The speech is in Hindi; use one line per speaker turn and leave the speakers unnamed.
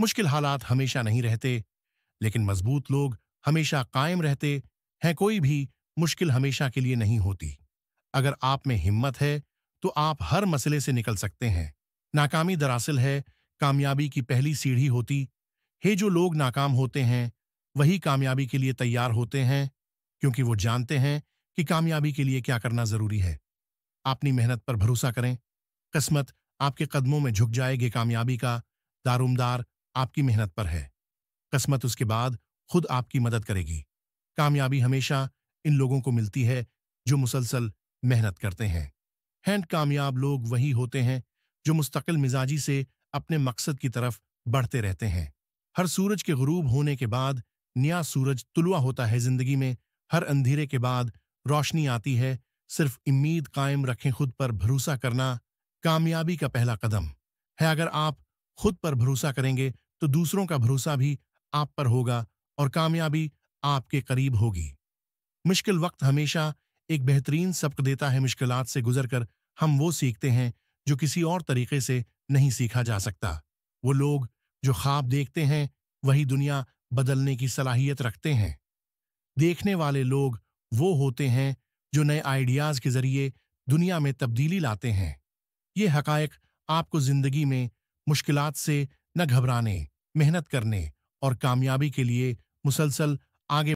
मुश्किल हालात हमेशा नहीं रहते लेकिन मजबूत लोग हमेशा कायम रहते हैं कोई भी मुश्किल हमेशा के लिए नहीं होती अगर आप में हिम्मत है तो आप हर मसले से निकल सकते हैं नाकामी दरअसल है कामयाबी की पहली सीढ़ी होती हे जो लोग नाकाम होते हैं वही कामयाबी के लिए तैयार होते हैं क्योंकि वो जानते हैं कि कामयाबी के लिए क्या करना जरूरी है अपनी मेहनत पर भरोसा करें किस्मत आपके कदमों में झुक जाएगी कामयाबी का दारुमदार आपकी मेहनत पर है किस्मत उसके बाद खुद आपकी मदद करेगी कामयाबी हमेशा इन लोगों को मिलती है जो मुसलसल मेहनत करते हैं हैंड कामयाब लोग वही होते हैं जो मुस्तकिल मिजाजी से अपने मकसद की तरफ बढ़ते रहते हैं हर सूरज के गरूब होने के बाद नया सूरज तुलवा होता है जिंदगी में हर अंधेरे के बाद रोशनी आती है सिर्फ उम्मीद कायम रखें खुद पर भरोसा करना कामयाबी का पहला कदम है अगर आप खुद पर भरोसा करेंगे तो दूसरों का भरोसा भी आप पर होगा और कामयाबी आपके करीब होगी मुश्किल वक्त हमेशा एक बेहतरीन सबक देता है मुश्किलात से गुजरकर हम वो सीखते हैं जो किसी और तरीके से नहीं सीखा जा सकता वो लोग जो ख्वाब देखते हैं वही दुनिया बदलने की सलाहियत रखते हैं देखने वाले लोग वो होते हैं जो नए आइडियाज़ के ज़रिए दुनिया में तब्दीली लाते हैं ये हकायक आपको ज़िंदगी में मुश्किलात से न घबराने मेहनत करने और कामयाबी के लिए मुसलसल आगे